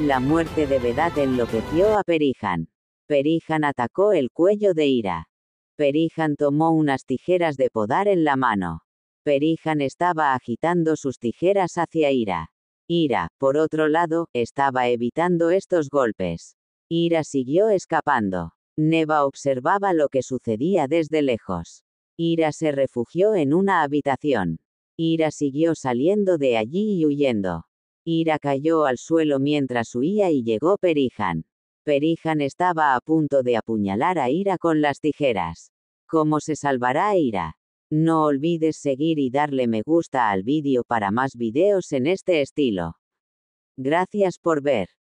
La muerte de Vedad enloqueció a Perijan. Perijan atacó el cuello de Ira. Perijan tomó unas tijeras de podar en la mano. Perijan estaba agitando sus tijeras hacia Ira. Ira, por otro lado, estaba evitando estos golpes. Ira siguió escapando. Neva observaba lo que sucedía desde lejos. Ira se refugió en una habitación. Ira siguió saliendo de allí y huyendo. Ira cayó al suelo mientras huía y llegó Perijan. Perihan estaba a punto de apuñalar a Ira con las tijeras. ¿Cómo se salvará Ira? No olvides seguir y darle me gusta al vídeo para más videos en este estilo. Gracias por ver.